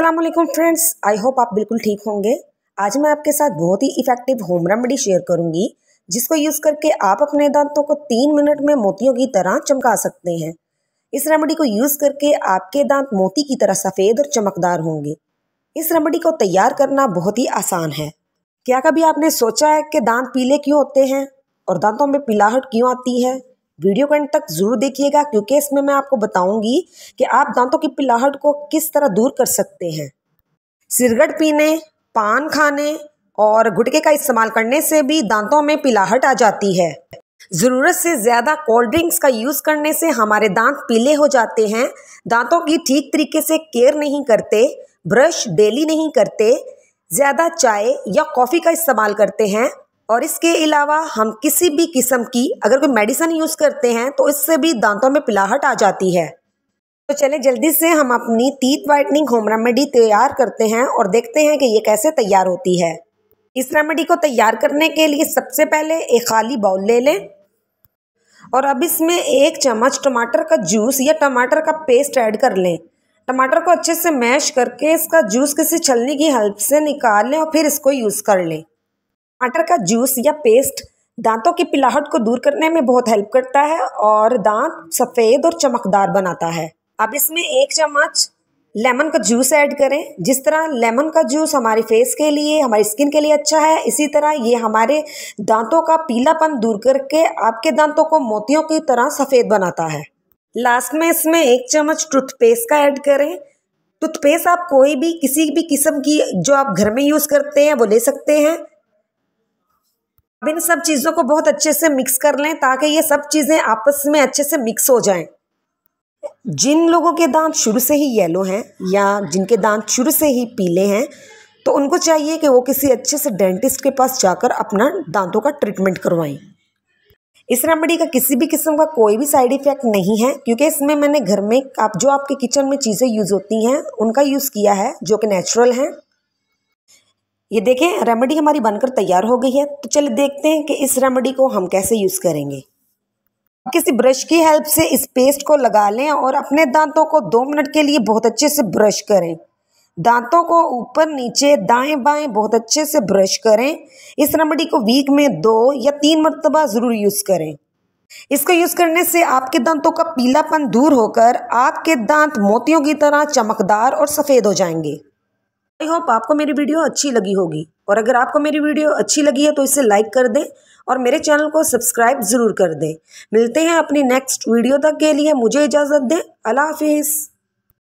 Aslam friends I hope आप बिल्कुल ठीक होंगे आज मैं आपके साथ बहुत ही इफेक्टिव होम रेमेडी शेयर करूंगी जिसको यूज़ करके आप अपने दांतों को तीन मिनट में मोतियों की तरह चमका सकते हैं इस रेमेडी को यूज़ करके आपके दांत मोती की तरह सफ़ेद और चमकदार होंगे इस रेमेडी को तैयार करना बहुत ही आसान है क्या कभी आपने सोचा है कि दांत पीले क्यों होते हैं और दांतों में पिलाहट क्यों आती है वीडियो को एंड तक ज़रूर देखिएगा क्योंकि इसमें मैं आपको बताऊंगी कि आप दांतों की पिलाहट को किस तरह दूर कर सकते हैं सिगरेट पीने पान खाने और गुटके का इस्तेमाल करने से भी दांतों में पिलाहट आ जाती है ज़रूरत से ज़्यादा कोल्ड ड्रिंक्स का यूज़ करने से हमारे दांत पीले हो जाते हैं दांतों की ठीक तरीके से केयर नहीं करते ब्रश डेली नहीं करते ज़्यादा चाय या कॉफ़ी का इस्तेमाल करते हैं और इसके अलावा हम किसी भी किस्म की अगर कोई मेडिसन यूज़ करते हैं तो इससे भी दांतों में पिलाहट आ जाती है तो चले जल्दी से हम अपनी टीथ वाइटनिंग होम रेमेडी तैयार करते हैं और देखते हैं कि ये कैसे तैयार होती है इस रेमेडी को तैयार करने के लिए सबसे पहले एक खाली बाउल ले लें और अब इसमें एक चम्मच टमाटर का जूस या टमाटर का पेस्ट ऐड कर लें टमाटर को अच्छे से मैश करके इसका जूस किसी छलनी की हेल्प से निकाल लें और फिर इसको यूज़ कर लें मटर का जूस या पेस्ट दांतों की पिलाहट को दूर करने में बहुत हेल्प करता है और दांत सफ़ेद और चमकदार बनाता है अब इसमें एक चम्मच लेमन का जूस ऐड करें जिस तरह लेमन का जूस हमारे फेस के लिए हमारी स्किन के लिए अच्छा है इसी तरह ये हमारे दांतों का पीलापन दूर करके आपके दांतों को मोतियों की तरह सफ़ेद बनाता है लास्ट में इसमें एक चम्मच टूथपेस्ट का ऐड करें टूथपेस्ट आप कोई भी किसी भी किस्म की जो आप घर में यूज़ करते हैं वो ले सकते हैं अब इन सब चीज़ों को बहुत अच्छे से मिक्स कर लें ताकि ये सब चीज़ें आपस में अच्छे से मिक्स हो जाएं जिन लोगों के दांत शुरू से ही येलो हैं या जिनके दांत शुरू से ही पीले हैं तो उनको चाहिए कि वो किसी अच्छे से डेंटिस्ट के पास जाकर अपना दांतों का ट्रीटमेंट करवाएं इस रेमेडी का किसी भी किस्म का कोई भी साइड इफ़ेक्ट नहीं है क्योंकि इसमें मैंने घर में आप जो आपके किचन में चीज़ें यूज़ होती हैं उनका यूज़ किया है जो कि नेचुरल हैं ये देखें रेमेडी हमारी बनकर तैयार हो गई है तो चलिए देखते हैं कि इस रेमेडी को हम कैसे यूज़ करेंगे किसी ब्रश की हेल्प से इस पेस्ट को लगा लें और अपने दांतों को दो मिनट के लिए बहुत अच्छे से ब्रश करें दांतों को ऊपर नीचे दाएं बाएं बहुत अच्छे से ब्रश करें इस रेमेडी को वीक में दो या तीन मरतबा ज़रूर यूज़ करें इसको यूज़ करने से आपके दांतों का पीलापन दूर होकर आपके दांत मोतियों की तरह चमकदार और सफ़ेद हो जाएंगे आई होप आपको मेरी वीडियो अच्छी लगी होगी और अगर आपको मेरी वीडियो अच्छी लगी है तो इसे लाइक कर दें और मेरे चैनल को सब्सक्राइब ज़रूर कर दें मिलते हैं अपनी नेक्स्ट वीडियो तक के लिए मुझे इजाज़त दें अल्लाह हाफिज़